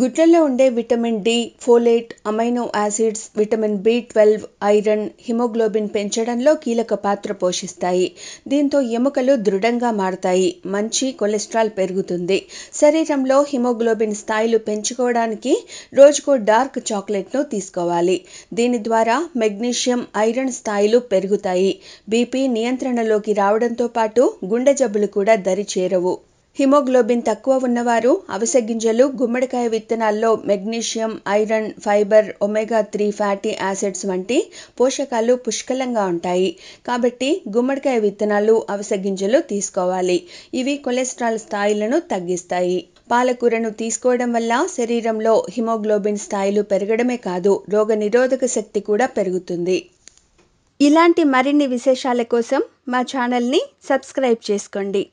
గుడ్లలో ఉండే vitamin D folate amino acids vitamin B twelve iron haemoglobin పెంచడంలో కీలక పాత్ర పోషిస్తాయి దీంతో ఎముకలు దృఢంగా మారతాయి మంచి కొలెస్ట్రాల్ పెరుగుతుంది శరీరంలో హిమోగ్లోబిన్ స్థాయిలు పెంచుకోవడానికి రోజుకో డార్క్ చాక్లెట్ను తీసుకోవాలి దీని ద్వారా మెగ్నీషియం ఐరన్ స్థాయిలు పెరుగుతాయి బీపీ నియంత్రణలోకి రావడంతో పాటు గుండె జబ్బులు కూడా దరి చేరవు హిమోగ్లోబిన్ తక్కువ ఉన్నవారు అవిసె గింజలు గుమ్మడికాయ విత్తనాల్లో magnesium iron fibre omega three fatty acids వంటి పోషకాలు పుష్కలంగా ఉంటాయి కాబట్టి గుమ్మడికాయ విత్తనాలు అవిసె గింజలు తీసుకోవాలి ఇవి కొలెస్ట్రాల్ స్థాయిలను తగ్గిస్తాయి పాలకూరను తీసుకోవడం వల్ల శరీరంలో హిమోగ్లోబిన్ స్థాయిలు పెరగడమే కాదు రోగనిరోధక శక్తి కూడా పెరుగుతుంది ఇలాంటి మరిన్ని విశేషాల కోసం మా ఛానల్ని సబ్స్క్రైబ్ చేసుకోండి